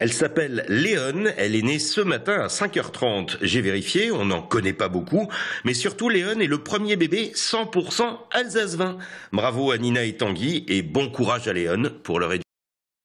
Elle s'appelle Léon, elle est née ce matin à 5h30. J'ai vérifié, on n'en connaît pas beaucoup, mais surtout Léon est le premier bébé 100% Alsace 20. Bravo à Nina et Tanguy et bon courage à Léon pour leur éducation.